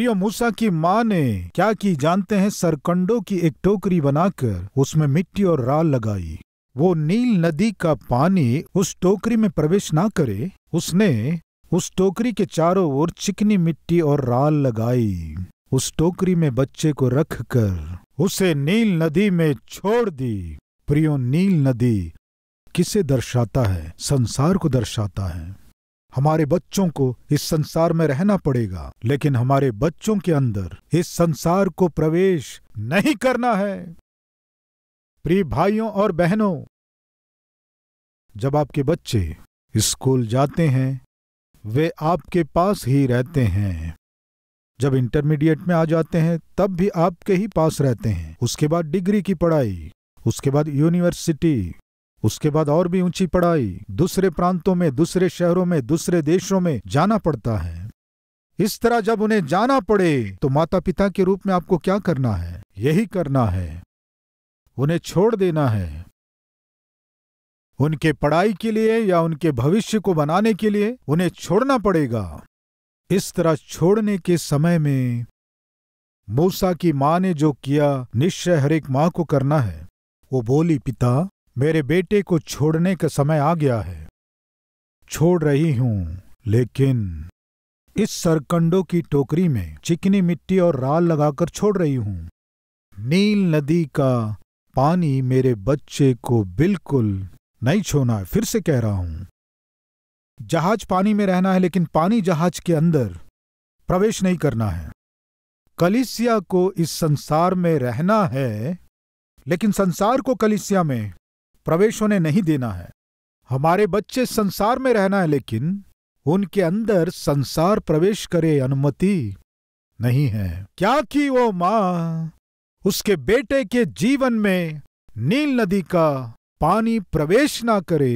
मरियम मूसा की माँ ने क्या की जानते हैं सरकंडों की एक टोकरी बनाकर उसमें मिट्टी और राल लगाई वो नील नदी का पानी उस टोकरी में प्रवेश ना करे उसने उस टोकरी के चारों ओर चिकनी मिट्टी और राल लगाई उस टोकरी में बच्चे को रखकर उसे नील नदी में छोड़ दी प्रियो नील नदी किसे दर्शाता है संसार को दर्शाता है हमारे बच्चों को इस संसार में रहना पड़ेगा लेकिन हमारे बच्चों के अंदर इस संसार को प्रवेश नहीं करना है प्रिय भाइयों और बहनों जब आपके बच्चे स्कूल जाते हैं वे आपके पास ही रहते हैं जब इंटरमीडिएट में आ जाते हैं तब भी आपके ही पास रहते हैं उसके बाद डिग्री की पढ़ाई उसके बाद यूनिवर्सिटी उसके बाद और भी ऊंची पढ़ाई दूसरे प्रांतों में दूसरे शहरों में दूसरे देशों में जाना पड़ता है इस तरह जब उन्हें जाना पड़े तो माता पिता के रूप में आपको क्या करना है यही करना है उन्हें छोड़ देना है उनके पढ़ाई के लिए या उनके भविष्य को बनाने के लिए उन्हें छोड़ना पड़ेगा इस तरह छोड़ने के समय में मूसा की मां ने जो किया निश्चय हरेक मां को करना है वो बोली पिता मेरे बेटे को छोड़ने का समय आ गया है छोड़ रही हूं लेकिन इस सरकंडों की टोकरी में चिकनी मिट्टी और राल लगाकर छोड़ रही हूं नील नदी का पानी मेरे बच्चे को बिल्कुल नहीं छोना है फिर से कह रहा हूं जहाज पानी में रहना है लेकिन पानी जहाज के अंदर प्रवेश नहीं करना है कलिसिया को इस संसार में रहना है लेकिन संसार को कलिसिया में प्रवेश होने नहीं देना है हमारे बच्चे संसार में रहना है लेकिन उनके अंदर संसार प्रवेश करे अनुमति नहीं है क्या कि वो मां उसके बेटे के जीवन में नील नदी का पानी प्रवेश ना करे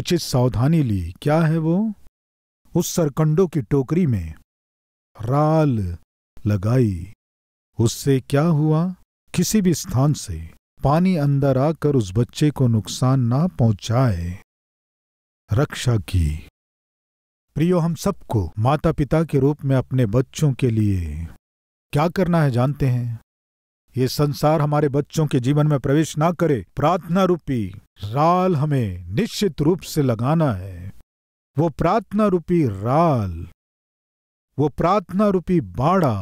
उचित सावधानी ली क्या है वो उस सरकंडों की टोकरी में राल लगाई उससे क्या हुआ किसी भी स्थान से पानी अंदर आकर उस बच्चे को नुकसान ना पहुंचाए रक्षा की प्रियो हम सबको माता पिता के रूप में अपने बच्चों के लिए क्या करना है जानते हैं ये संसार हमारे बच्चों के जीवन में प्रवेश ना करे प्रार्थना रूपी राल हमें निश्चित रूप से लगाना है वो प्रार्थना रूपी राल वो प्रार्थना रूपी बाड़ा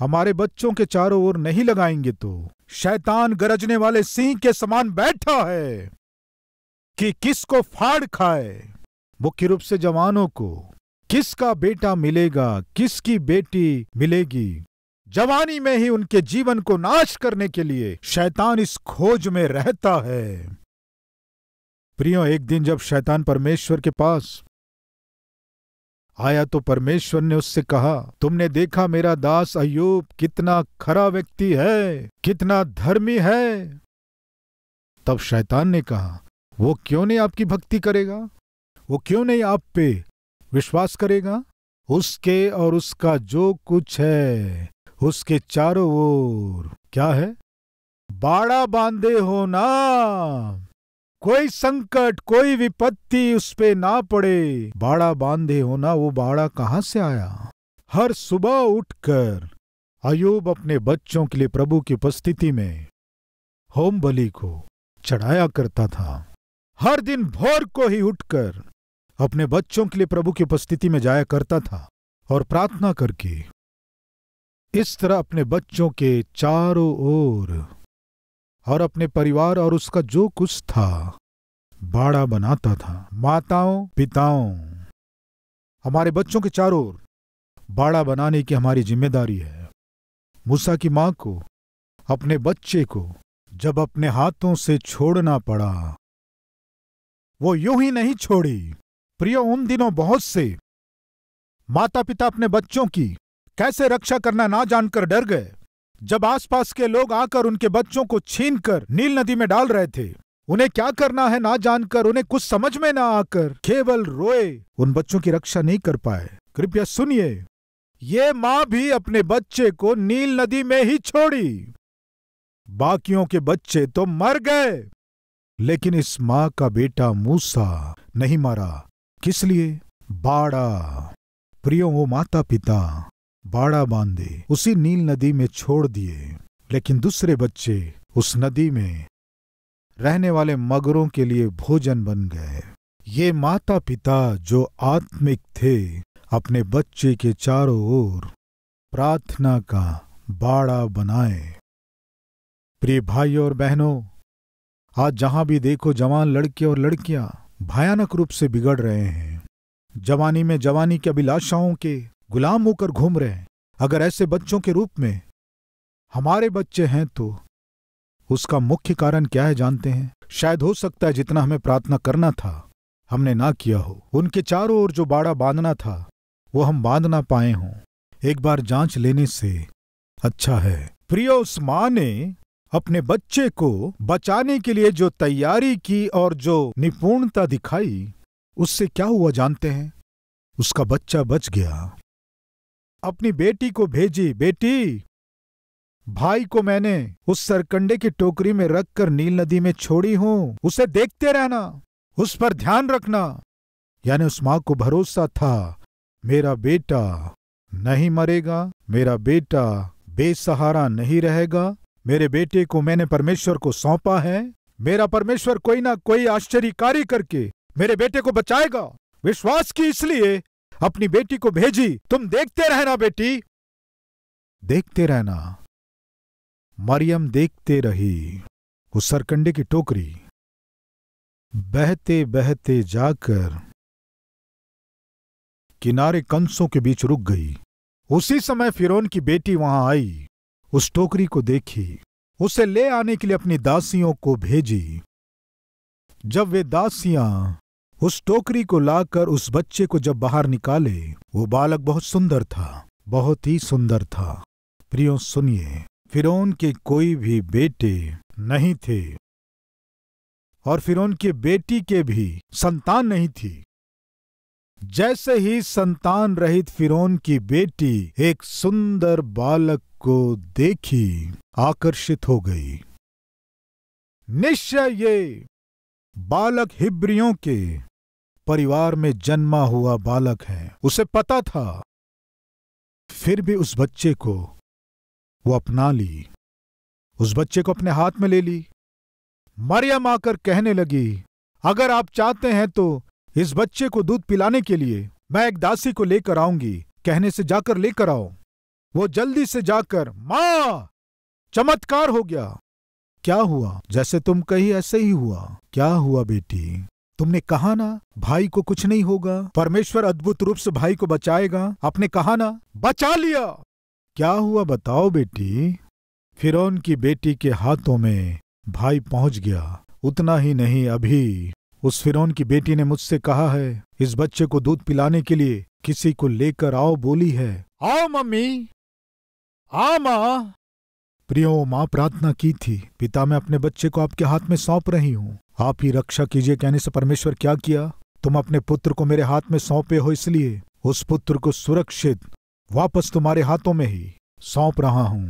हमारे बच्चों के चारों ओर नहीं लगाएंगे तो शैतान गरजने वाले सिंह के समान बैठा है कि किसको फाड़ खाए मुख्य रूप से जवानों को किसका बेटा मिलेगा किसकी बेटी मिलेगी जवानी में ही उनके जीवन को नाश करने के लिए शैतान इस खोज में रहता है प्रियो एक दिन जब शैतान परमेश्वर के पास आया तो परमेश्वर ने उससे कहा तुमने देखा मेरा दास अयूब कितना खरा व्यक्ति है कितना धर्मी है तब शैतान ने कहा वो क्यों नहीं आपकी भक्ति करेगा वो क्यों नहीं आप पे विश्वास करेगा उसके और उसका जो कुछ है उसके चारों ओर क्या है बाड़ा बांधे हो ना कोई संकट कोई विपत्ति उस पे ना पड़े बाड़ा बांधे होना वो बाड़ा कहाँ से आया हर सुबह उठकर अयूब अपने बच्चों के लिए प्रभु की उपस्थिति में होम बलि को चढ़ाया करता था हर दिन भोर को ही उठकर अपने बच्चों के लिए प्रभु की उपस्थिति में जाया करता था और प्रार्थना करके इस तरह अपने बच्चों के चारों ओर और अपने परिवार और उसका जो कुछ था बाड़ा बनाता था माताओं पिताओं हमारे बच्चों के चारों ओर बाड़ा बनाने की हमारी जिम्मेदारी है मूसा की मां को अपने बच्चे को जब अपने हाथों से छोड़ना पड़ा वो यूं ही नहीं छोड़ी प्रिय उन दिनों बहुत से माता पिता अपने बच्चों की कैसे रक्षा करना ना जानकर डर गए जब आसपास के लोग आकर उनके बच्चों को छीनकर नील नदी में डाल रहे थे उन्हें क्या करना है ना जानकर उन्हें कुछ समझ में ना आकर केवल रोए उन बच्चों की रक्षा नहीं कर पाए कृपया सुनिए ये माँ भी अपने बच्चे को नील नदी में ही छोड़ी बाकियों के बच्चे तो मर गए लेकिन इस माँ का बेटा मूसा नहीं मारा किस लिए बाड़ा प्रियो माता पिता बाड़ा बांधे उसी नील नदी में छोड़ दिए लेकिन दूसरे बच्चे उस नदी में रहने वाले मगरों के लिए भोजन बन गए ये माता पिता जो आत्मिक थे अपने बच्चे के चारों ओर प्रार्थना का बाड़ा बनाए प्रिय भाई और बहनों आज जहां भी देखो जवान लड़के और लड़कियां भयानक रूप से बिगड़ रहे हैं जवानी में जवानी की अभिलाषाओं के गुलाम होकर घूम रहे हैं अगर ऐसे बच्चों के रूप में हमारे बच्चे हैं तो उसका मुख्य कारण क्या है जानते हैं शायद हो सकता है जितना हमें प्रार्थना करना था हमने ना किया हो उनके चारों ओर जो बाड़ा बांधना था वो हम बांध ना पाए हों एक बार जांच लेने से अच्छा है प्रिय उस माँ ने अपने बच्चे को बचाने के लिए जो तैयारी की और जो निपुणता दिखाई उससे क्या हुआ जानते हैं उसका बच्चा बच गया अपनी बेटी को भेजी बेटी भाई को मैंने उस सरकंडे की टोकरी में रखकर नील नदी में छोड़ी हूं उसे देखते रहना उस पर ध्यान रखना यानी उस मां को भरोसा था मेरा बेटा नहीं मरेगा मेरा बेटा बेसहारा नहीं रहेगा मेरे बेटे को मैंने परमेश्वर को सौंपा है मेरा परमेश्वर कोई ना कोई आश्चर्य करके मेरे बेटे को बचाएगा विश्वास की इसलिए अपनी बेटी को भेजी तुम देखते रहना बेटी देखते रहना मरियम देखते रही उस सरकंडे की टोकरी बहते बहते जाकर किनारे कंसों के बीच रुक गई उसी समय फिरोन की बेटी वहां आई उस टोकरी को देखी उसे ले आने के लिए अपनी दासियों को भेजी जब वे दासियां उस टोकरी को लाकर उस बच्चे को जब बाहर निकाले वो बालक बहुत सुंदर था बहुत ही सुंदर था प्रियो सुनिए फिर के कोई भी बेटे नहीं थे और फिर की बेटी के भी संतान नहीं थी जैसे ही संतान रहित फिरोन की बेटी एक सुंदर बालक को देखी आकर्षित हो गई निश्चय ये बालक हिब्रियों के परिवार में जन्मा हुआ बालक है उसे पता था फिर भी उस बच्चे को वो अपना ली उस बच्चे को अपने हाथ में ले ली मरियम आकर कहने लगी अगर आप चाहते हैं तो इस बच्चे को दूध पिलाने के लिए मैं एक दासी को लेकर आऊंगी कहने से जाकर लेकर आओ वो जल्दी से जाकर मां चमत्कार हो गया क्या हुआ जैसे तुम कही ऐसे ही हुआ क्या हुआ बेटी तुमने कहा ना भाई को कुछ नहीं होगा परमेश्वर अद्भुत रूप से भाई को बचाएगा आपने कहा ना बचा लिया क्या हुआ बताओ बेटी फिर की बेटी के हाथों में भाई पहुंच गया उतना ही नहीं अभी उस फिरौन की बेटी ने मुझसे कहा है इस बच्चे को दूध पिलाने के लिए किसी को लेकर आओ बोली है आओ मम्मी आ माँ प्रियो माँ प्रार्थना की थी पिता मैं अपने बच्चे को आपके हाथ में सौंप रही हूँ आप ही रक्षा कीजिए कहने से परमेश्वर क्या किया तुम अपने पुत्र को मेरे हाथ में सौंपे हो इसलिए उस पुत्र को सुरक्षित वापस तुम्हारे हाथों में ही सौंप रहा हूं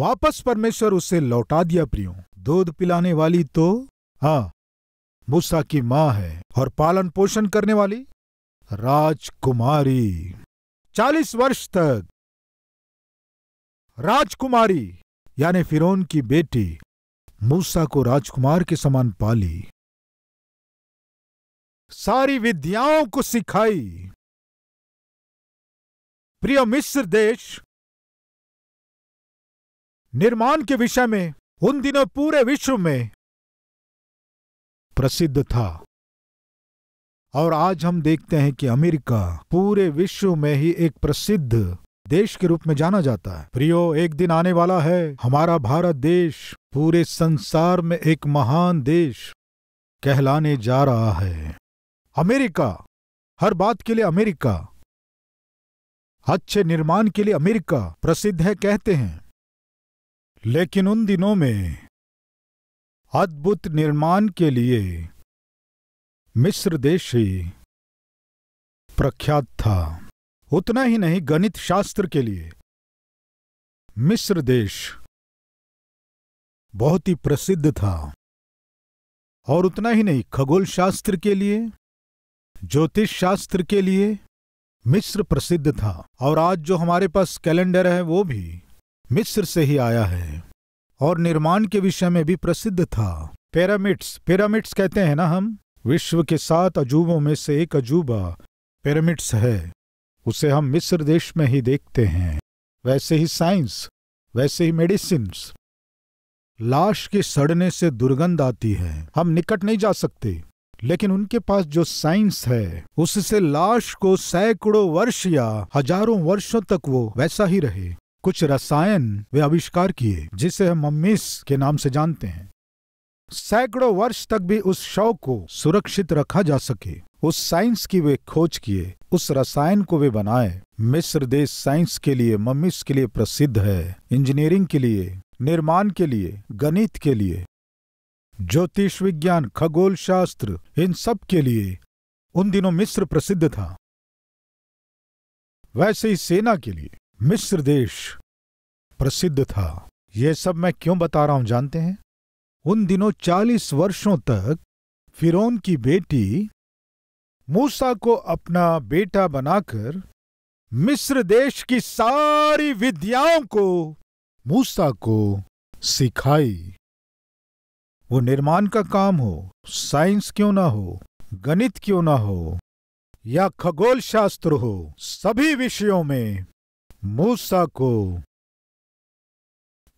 वापस परमेश्वर उसे लौटा दिया प्रियो दूध पिलाने वाली तो हा मूसा की मां है और पालन पोषण करने वाली राजकुमारी चालीस वर्ष तक राजकुमारी यानी फिरौन की बेटी मूसा को राजकुमार के समान पाली सारी विद्याओं को सिखाई प्रिय मिस्र देश निर्माण के विषय में उन दिनों पूरे विश्व में प्रसिद्ध था और आज हम देखते हैं कि अमेरिका पूरे विश्व में ही एक प्रसिद्ध देश के रूप में जाना जाता है प्रियो एक दिन आने वाला है हमारा भारत देश पूरे संसार में एक महान देश कहलाने जा रहा है अमेरिका हर बात के लिए अमेरिका अच्छे निर्माण के लिए अमेरिका प्रसिद्ध है कहते हैं लेकिन उन दिनों में अद्भुत निर्माण के लिए मिस्र देश ही प्रख्यात था उतना ही नहीं गणित शास्त्र के लिए मिस्र देश बहुत ही प्रसिद्ध था और उतना ही नहीं खगोल शास्त्र के लिए ज्योतिष शास्त्र के लिए मिस्र प्रसिद्ध था और आज जो हमारे पास कैलेंडर है वो भी मिस्र से ही आया है और निर्माण के विषय में भी प्रसिद्ध था पिरामिड्स पिरामिड्स कहते हैं ना हम विश्व के सात अजूबों में से एक अजूबा पिरामिड्स है उसे हम मिस्र देश में ही देखते हैं वैसे ही साइंस वैसे ही मेडिसिन लाश के सड़ने से दुर्गंध आती है हम निकट नहीं जा सकते लेकिन उनके पास जो साइंस है उससे लाश को सैकड़ों वर्ष या हजारों वर्षों तक वो वैसा ही रहे कुछ रसायन वे आविष्कार किए जिसे हम मम्मीस के नाम से जानते हैं सैकड़ों वर्ष तक भी उस शव को सुरक्षित रखा जा सके उस साइंस की वे खोज किए उस रसायन को वे बनाए मिस्र देश साइंस के लिए मम्मीस के लिए प्रसिद्ध है इंजीनियरिंग के लिए निर्माण के लिए गणित के लिए ज्योतिष विज्ञान खगोल शास्त्र इन सब के लिए उन दिनों मिस्र प्रसिद्ध था वैसे ही सेना के लिए मिस्र देश प्रसिद्ध था यह सब मैं क्यों बता रहा हूं जानते हैं उन दिनों चालीस वर्षों तक फिरौन की बेटी मूसा को अपना बेटा बनाकर मिस्र देश की सारी विद्याओं को मूसा को सिखाई वो निर्माण का काम हो साइंस क्यों ना हो गणित क्यों ना हो या खगोल शास्त्र हो सभी विषयों में मूसा को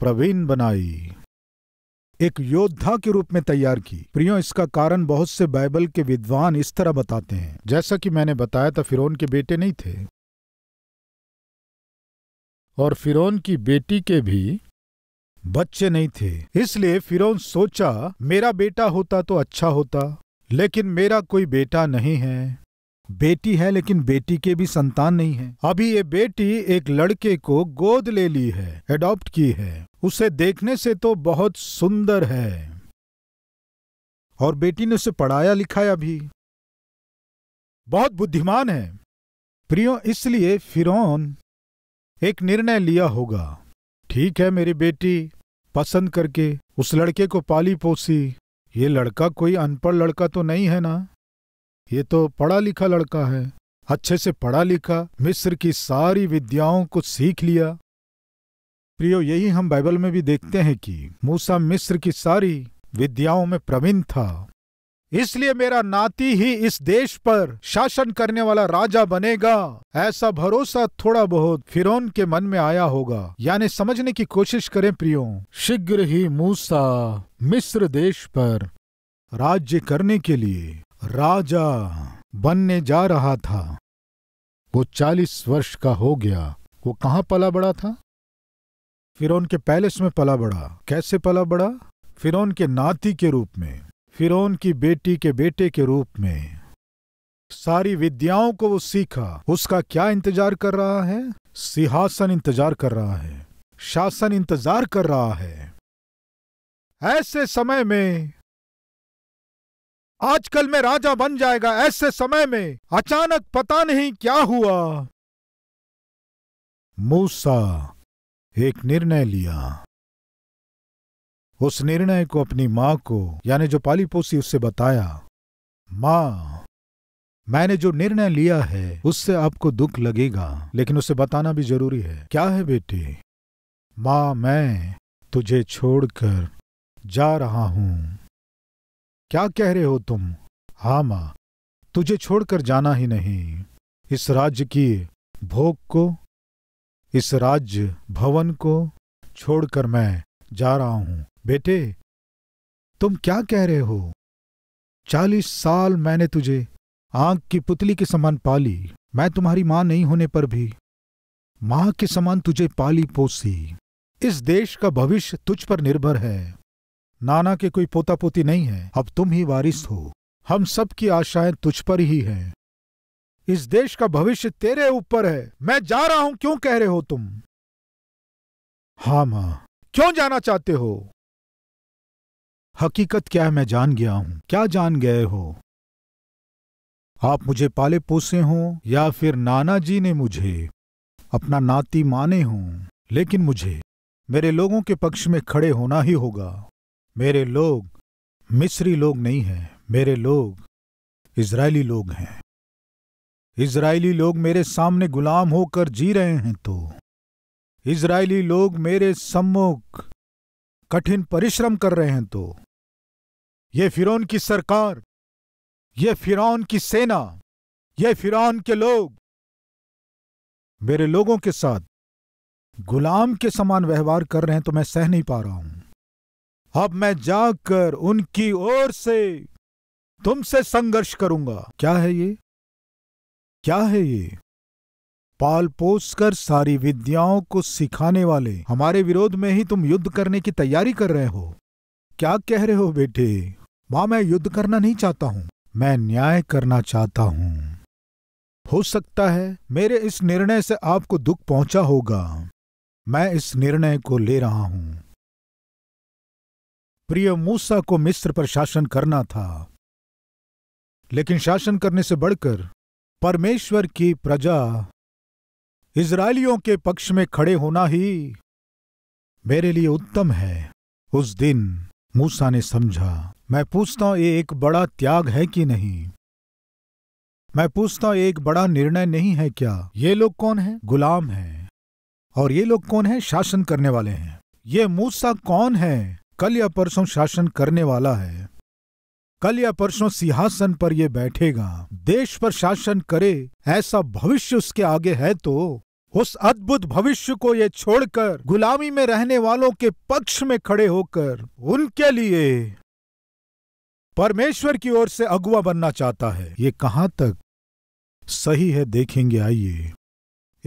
प्रवीण बनाई एक योद्धा के रूप में तैयार की प्रियो इसका कारण बहुत से बाइबल के विद्वान इस तरह बताते हैं जैसा कि मैंने बताया था फिरौन के बेटे नहीं थे और फिरोन की बेटी के भी बच्चे नहीं थे इसलिए फिरोन सोचा मेरा बेटा होता तो अच्छा होता लेकिन मेरा कोई बेटा नहीं है बेटी है लेकिन बेटी के भी संतान नहीं है अभी ये बेटी एक लड़के को गोद ले ली है एडॉप्ट की है उसे देखने से तो बहुत सुंदर है और बेटी ने उसे पढ़ाया लिखाया भी बहुत बुद्धिमान है प्रियो इसलिए फिरौन एक निर्णय लिया होगा ठीक है मेरी बेटी पसंद करके उस लड़के को पाली पोसी ये लड़का कोई अनपढ़ लड़का तो नहीं है ना ये तो पढ़ा लिखा लड़का है अच्छे से पढ़ा लिखा मिस्र की सारी विद्याओं को सीख लिया प्रियो यही हम बाइबल में भी देखते हैं कि मूसा मिस्र की सारी विद्याओं में प्रवीण था इसलिए मेरा नाती ही इस देश पर शासन करने वाला राजा बनेगा ऐसा भरोसा थोड़ा बहुत फिरौन के मन में आया होगा यानी समझने की कोशिश करें प्रियो शीघ्र ही मूसा मिस्र देश पर राज्य करने के लिए राजा बनने जा रहा था वो चालीस वर्ष का हो गया वो कहाँ पला बड़ा था फिरौन के पैलेस में पला बड़ा कैसे पला बड़ा फिरौन के नाती के रूप में फिरौन की बेटी के बेटे के रूप में सारी विद्याओं को वो सीखा उसका क्या इंतजार कर रहा है सिंहासन इंतजार कर रहा है शासन इंतजार कर रहा है ऐसे समय में आजकल मैं राजा बन जाएगा ऐसे समय में अचानक पता नहीं क्या हुआ मूसा एक निर्णय लिया उस निर्णय को अपनी मां को यानी जो पाली पोसी उससे बताया मां मैंने जो निर्णय लिया है उससे आपको दुख लगेगा लेकिन उसे बताना भी जरूरी है क्या है बेटे मां मैं तुझे छोड़कर जा रहा हूं क्या कह रहे हो तुम हाँ माँ तुझे छोड़कर जाना ही नहीं इस राज्य की भोग को इस राज्य भवन को छोड़कर मैं जा रहा हूं बेटे तुम क्या कह रहे हो चालीस साल मैंने तुझे आंख की पुतली के समान पाली मैं तुम्हारी मां नहीं होने पर भी मां के समान तुझे पाली पोसी इस देश का भविष्य तुझ पर निर्भर है नाना के कोई पोता पोती नहीं है अब तुम ही वारिस हो हम सब की आशाएं तुझ पर ही हैं इस देश का भविष्य तेरे ऊपर है मैं जा रहा हूं क्यों कह रहे हो तुम हा मां क्यों जाना चाहते हो हकीकत क्या है मैं जान गया हूं क्या जान गए हो आप मुझे पाले पोसे हो या फिर नाना जी ने मुझे अपना नाती माने हों लेकिन मुझे मेरे लोगों के पक्ष में खड़े होना ही होगा मेरे लोग मिस्री लोग नहीं हैं मेरे लोग इजरायली लोग हैं इसराइली लोग मेरे सामने गुलाम होकर जी रहे हैं तो इसराइली लोग मेरे सम्मुख कठिन परिश्रम कर रहे हैं तो ये फिरौन की सरकार ये फिरौन की सेना ये फिरौन के लोग मेरे लोगों के साथ गुलाम के समान व्यवहार कर रहे हैं तो मैं सह नहीं पा रहा हूं अब मैं जाकर उनकी ओर से तुमसे संघर्ष करूंगा क्या है ये क्या है ये पाल पोस कर सारी विद्याओं को सिखाने वाले हमारे विरोध में ही तुम युद्ध करने की तैयारी कर रहे हो क्या कह रहे हो बेटे मां मैं युद्ध करना नहीं चाहता हूं मैं न्याय करना चाहता हूं हो सकता है मेरे इस निर्णय से आपको दुख पहुंचा होगा मैं इस निर्णय को ले रहा हूं प्रिय मूसा को मिस्र पर शासन करना था लेकिन शासन करने से बढ़कर परमेश्वर की प्रजा इसराइलियों के पक्ष में खड़े होना ही मेरे लिए उत्तम है उस दिन मूसा ने समझा मैं पूछता हूं ये एक बड़ा त्याग है कि नहीं मैं पूछता हूं एक बड़ा निर्णय नहीं है क्या ये लोग कौन है गुलाम हैं और ये लोग कौन है शासन करने वाले हैं ये मूसा कौन है कल या परसों शासन करने वाला है कल या परसों सिंहासन पर यह बैठेगा देश पर शासन करे ऐसा भविष्य उसके आगे है तो उस अद्भुत भविष्य को ये छोड़कर गुलामी में रहने वालों के पक्ष में खड़े होकर उनके लिए परमेश्वर की ओर से अगुआ बनना चाहता है ये कहां तक सही है देखेंगे आइए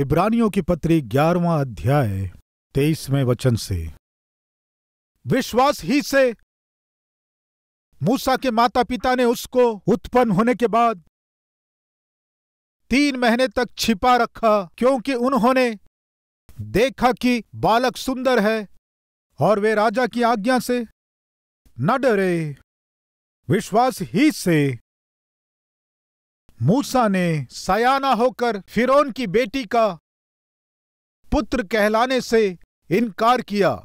इब्रानियों की पत्री ग्यारहवा अध्याय तेईसवें वचन से विश्वास ही से मूसा के माता पिता ने उसको उत्पन्न होने के बाद तीन महीने तक छिपा रखा क्योंकि उन्होंने देखा कि बालक सुंदर है और वे राजा की आज्ञा से न डरे विश्वास ही से मूसा ने सयाना होकर फिरौन की बेटी का पुत्र कहलाने से इनकार किया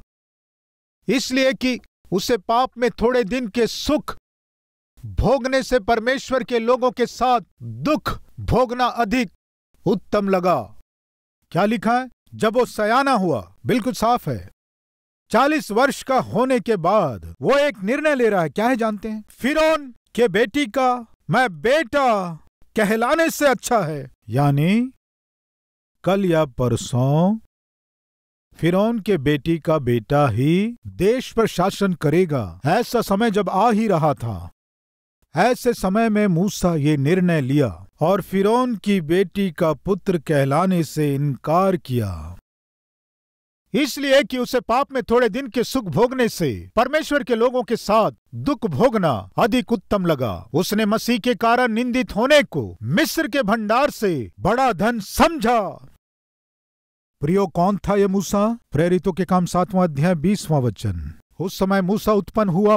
इसलिए कि उसे पाप में थोड़े दिन के सुख भोगने से परमेश्वर के लोगों के साथ दुख भोगना अधिक उत्तम लगा क्या लिखा है जब वो सयाना हुआ बिल्कुल साफ है चालीस वर्ष का होने के बाद वो एक निर्णय ले रहा है क्या है जानते हैं फिर के बेटी का मैं बेटा कहलाने से अच्छा है यानी कल या परसों फिरौन के बेटी का बेटा ही देश पर शासन करेगा ऐसा समय जब आ ही रहा था ऐसे समय में मूसा ये निर्णय लिया और फिरौन की बेटी का पुत्र कहलाने से इनकार किया इसलिए कि उसे पाप में थोड़े दिन के सुख भोगने से परमेश्वर के लोगों के साथ दुख भोगना अधिक उत्तम लगा उसने मसीह के कारण निंदित होने को मिस्र के भंडार से बड़ा धन समझा प्रियो कौन था यह मूसा प्रेरितों के काम सातवां अध्याय बीसवां वचन उस समय मूसा उत्पन्न हुआ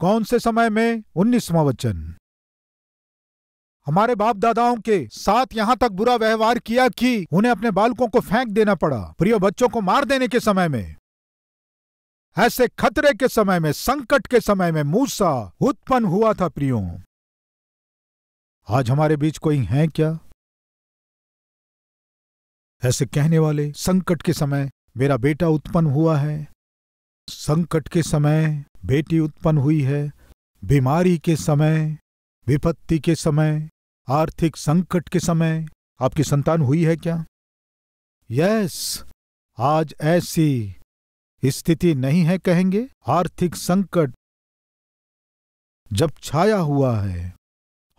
कौन से समय में उन्नीसवां वचन हमारे बाप दादाओं के साथ यहाँ तक बुरा व्यवहार किया कि उन्हें अपने बालकों को फेंक देना पड़ा प्रिय बच्चों को मार देने के समय में ऐसे खतरे के समय में संकट के समय में मूसा उत्पन्न हुआ था प्रियो आज हमारे बीच कोई है क्या ऐसे कहने वाले संकट के समय मेरा बेटा उत्पन्न हुआ है संकट के समय बेटी उत्पन्न हुई है बीमारी के समय विपत्ति के समय आर्थिक संकट के समय आपकी संतान हुई है क्या यस आज ऐसी स्थिति नहीं है कहेंगे आर्थिक संकट जब छाया हुआ है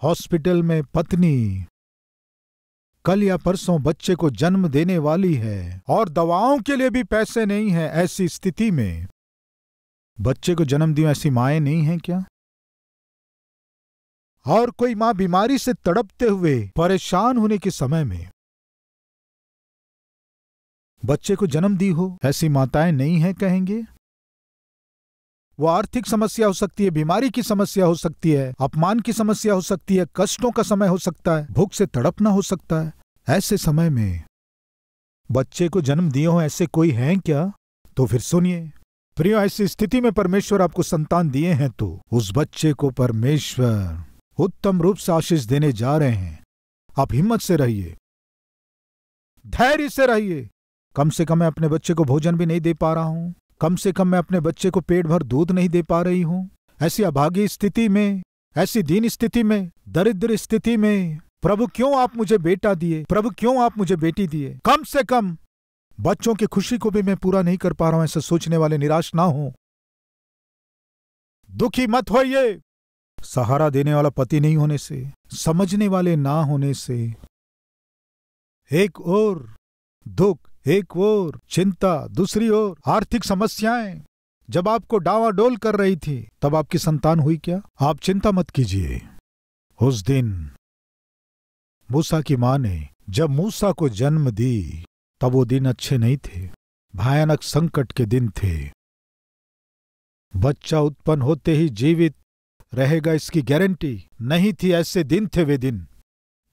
हॉस्पिटल में पत्नी कल या परसों बच्चे को जन्म देने वाली है और दवाओं के लिए भी पैसे नहीं है ऐसी स्थिति में बच्चे को जन्म दियो ऐसी माए नहीं है क्या और कोई मां बीमारी से तड़पते हुए परेशान होने के समय में बच्चे को जन्म दी हो ऐसी माताएं नहीं हैं कहेंगे वो आर्थिक समस्या हो सकती है बीमारी की समस्या हो सकती है अपमान की समस्या हो सकती है कष्टों का समय हो सकता है भूख से तड़पना हो सकता है ऐसे समय में बच्चे को जन्म दिए हो ऐसे कोई हैं क्या तो फिर सुनिए प्रियो ऐसी स्थिति में परमेश्वर आपको संतान दिए हैं तो उस बच्चे को परमेश्वर उत्तम रूप से आशीष देने जा रहे हैं आप हिम्मत से रहिए धैर्य से रहिए कम से कम मैं अपने बच्चे को भोजन भी नहीं दे पा रहा हूं कम से कम मैं अपने बच्चे को पेट भर दूध नहीं दे पा रही हूं ऐसी अभागी स्थिति में ऐसी दीन स्थिति में दरिद्र स्थिति में प्रभु क्यों आप मुझे बेटा दिए प्रभु क्यों आप मुझे बेटी दिए कम से कम बच्चों की खुशी को भी मैं पूरा नहीं कर पा रहा हूं ऐसा सोचने वाले निराश ना हो दुखी मत होइए सहारा देने वाला पति नहीं होने से समझने वाले ना होने से एक और दुख एक ओर चिंता दूसरी ओर आर्थिक समस्याएं जब आपको डावाडोल कर रही थी तब आपकी संतान हुई क्या आप चिंता मत कीजिए उस दिन मूसा की मां ने जब मूसा को जन्म दी तब वो दिन अच्छे नहीं थे भयानक संकट के दिन थे बच्चा उत्पन्न होते ही जीवित रहेगा इसकी गारंटी नहीं थी ऐसे दिन थे वे दिन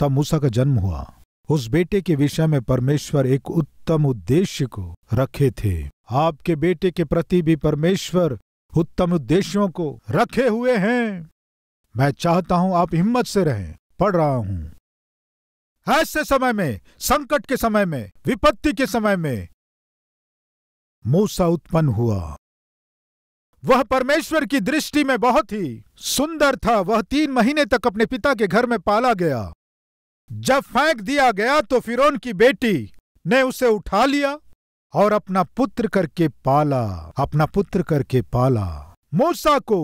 तब मूसा का जन्म हुआ उस बेटे के विषय में परमेश्वर एक उत्तम उद्देश्य को रखे थे आपके बेटे के प्रति भी परमेश्वर उत्तम उद्देश्यों को रखे हुए हैं मैं चाहता हूं आप हिम्मत से रहें पढ़ रहा हूं ऐसे समय में संकट के समय में विपत्ति के समय में मूसा उत्पन्न हुआ वह परमेश्वर की दृष्टि में बहुत ही सुंदर था वह तीन महीने तक अपने पिता के घर में पाला गया जब फेंक दिया गया तो फिरोन की बेटी ने उसे उठा लिया और अपना पुत्र करके पाला अपना पुत्र करके पाला मूसा को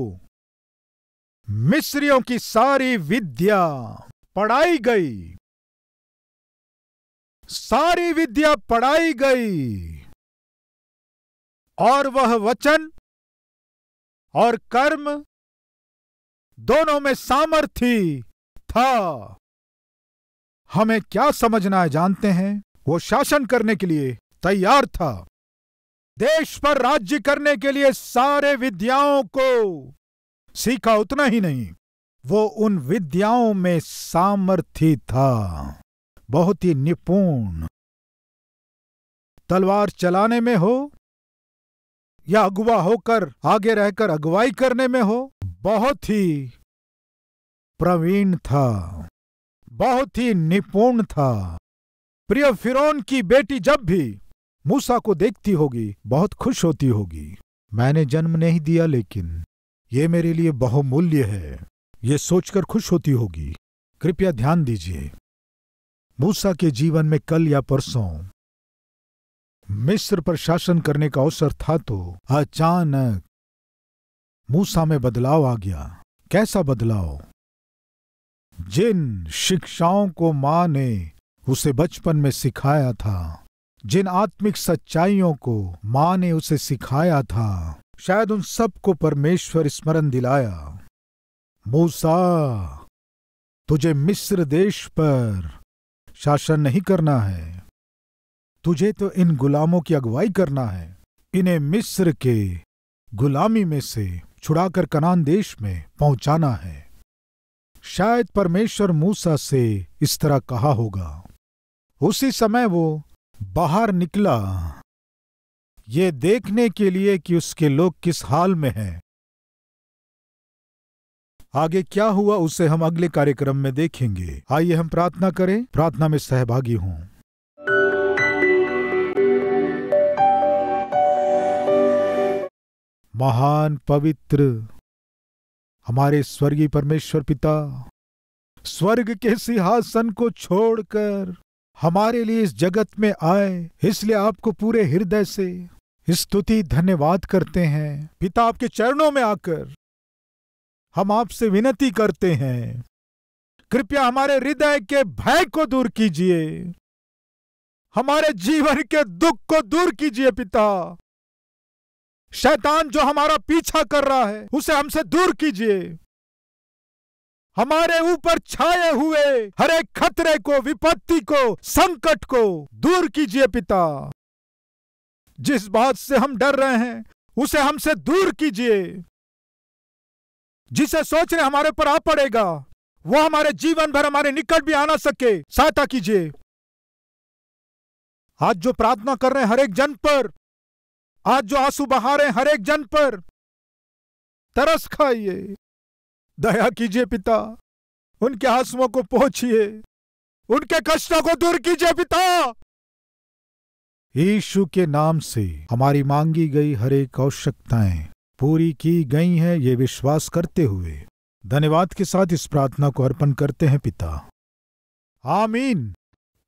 मिस्रियों की सारी विद्या पढ़ाई गई सारी विद्या पढ़ाई गई और वह वचन और कर्म दोनों में सामर्थ्य था हमें क्या समझना है जानते हैं वो शासन करने के लिए तैयार था देश पर राज्य करने के लिए सारे विद्याओं को सीखा उतना ही नहीं वो उन विद्याओं में सामर्थ्य था बहुत ही निपुण तलवार चलाने में हो या अगुवा होकर आगे रहकर अगुवाई करने में हो बहुत ही प्रवीण था बहुत ही निपुण था प्रिय फिरौन की बेटी जब भी मूसा को देखती होगी बहुत खुश होती होगी मैंने जन्म नहीं दिया लेकिन ये मेरे लिए बहुमूल्य है ये सोचकर खुश होती होगी कृपया ध्यान दीजिए मूसा के जीवन में कल या परसों मिस्र पर शासन करने का अवसर था तो अचानक मूसा में बदलाव आ गया कैसा बदलाव जिन शिक्षाओं को मां ने उसे बचपन में सिखाया था जिन आत्मिक सच्चाइयों को माँ ने उसे सिखाया था शायद उन सब को परमेश्वर स्मरण दिलाया मूसा तुझे मिस्र देश पर शासन नहीं करना है तुझे तो इन गुलामों की अगुवाई करना है इन्हें मिस्र के गुलामी में से छुड़ाकर कनान देश में पहुंचाना है शायद परमेश्वर मूसा से इस तरह कहा होगा उसी समय वो बाहर निकला ये देखने के लिए कि उसके लोग किस हाल में हैं आगे क्या हुआ उसे हम अगले कार्यक्रम में देखेंगे आइए हम प्रार्थना करें प्रार्थना में सहभागी हूं महान पवित्र हमारे स्वर्गीय परमेश्वर पिता स्वर्ग के सिंहासन को छोड़कर हमारे लिए इस जगत में आए इसलिए आपको पूरे हृदय से स्तुति धन्यवाद करते हैं पिता आपके चरणों में आकर हम आपसे विनती करते हैं कृपया हमारे हृदय के भय को दूर कीजिए हमारे जीवन के दुख को दूर कीजिए पिता शैतान जो हमारा पीछा कर रहा है उसे हमसे दूर कीजिए हमारे ऊपर छाए हुए हर एक खतरे को विपत्ति को संकट को दूर कीजिए पिता जिस बात से हम डर रहे हैं उसे हमसे दूर कीजिए जिसे सोच रहे हमारे पर आ पड़ेगा वो हमारे जीवन भर हमारे निकट भी आना सके सहायता कीजिए आज जो प्रार्थना कर रहे हैं हरेक जन पर आज जो आंसू बहा रहे हैं हरेक जन पर तरस खाइए दया कीजिए पिता उनके आंसुओं को पहुंचिए उनके कष्टों को दूर कीजिए पिता यीशु के नाम से हमारी मांगी गई हर एक आवश्यकताएं पूरी की गई हैं ये विश्वास करते हुए धन्यवाद के साथ इस प्रार्थना को अर्पण करते हैं पिता आमीन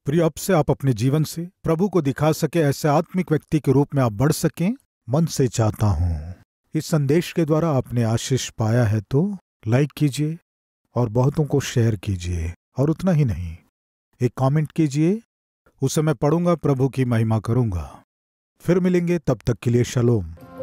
प्रिय अब से आप अपने जीवन से प्रभु को दिखा सके ऐसे आत्मिक व्यक्ति के रूप में आप बढ़ सकें मन से चाहता हूं इस संदेश के द्वारा आपने आशीष पाया है तो लाइक कीजिए और बहुतों को शेयर कीजिए और उतना ही नहीं एक कमेंट कीजिए उसे मैं पढ़ूंगा प्रभु की महिमा करूंगा फिर मिलेंगे तब तक के लिए शलोम